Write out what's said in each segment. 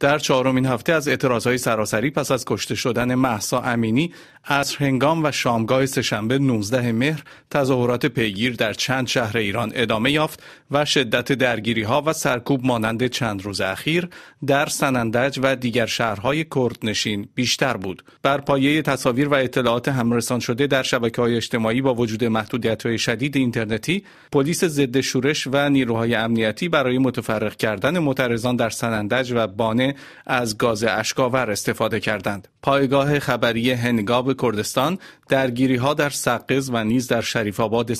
در چهارمین هفته از اعتراضهای سراسری پس از کشته شدن محسا امینی از هنگام و شامگاه سهشنبه 19 مهر تظاهرات پیگیر در چند شهر ایران ادامه یافت و شدت درگیری ها و سرکوب مانند چند روز اخیر در سنندج و دیگر شهرهای کردنشین بیشتر بود بر پایه تصاویر و اطلاعات همرسان شده در شبکه های اجتماعی با وجود محدودیت شدید اینترنتی پلیس ضد شورش و نیروهای امنیتی برای متفرق کردن معترضان در سنندج و بانه از گاز اشکاور استفاده کردند. پایگاه خبری هنگاب کردستان درگیری ها در سقز و نیز در شریف آباد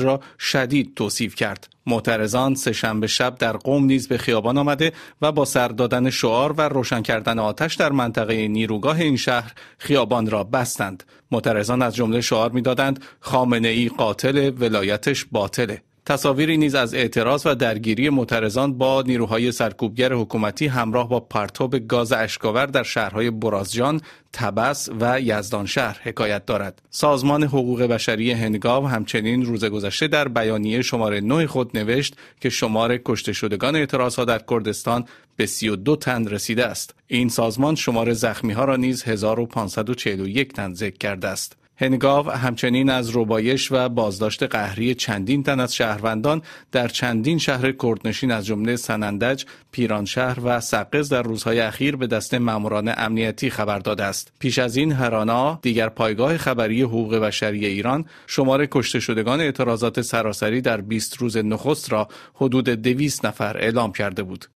را شدید توصیف کرد. معترضان سهشنبه شب در قوم نیز به خیابان آمده و با سر دادن شعار و روشن کردن آتش در منطقه نیروگاه این شهر خیابان را بستند. معترضان از جمله شعار میدادند خامنه ای قاتل ولایتش باطله. تصاویری نیز از اعتراض و درگیری معترضان با نیروهای سرکوبگر حکومتی همراه با پرتاب گاز اشکاور در شهرهای برازجان، تبس و یزدان شهر حکایت دارد. سازمان حقوق بشری هنگاو همچنین روز گذشته در بیانیه شماره 9 خود نوشت که شمار کشته شدگان اعتراض در کردستان به 32 تن رسیده است. این سازمان شمار زخمی ها را نیز 1541 تن ذکر کرده است. هنگاو همچنین از ربایش و بازداشت قهری چندین تن از شهروندان در چندین شهر کردنشین از جمله سنندج، پیرانشهر و سقز در روزهای اخیر به دست ماموران امنیتی خبر داده است. پیش از این هرانا دیگر پایگاه خبری حقوق بشری ایران شمار کشته شدگان اعتراضات سراسری در 20 روز نخست را حدود 200 نفر اعلام کرده بود.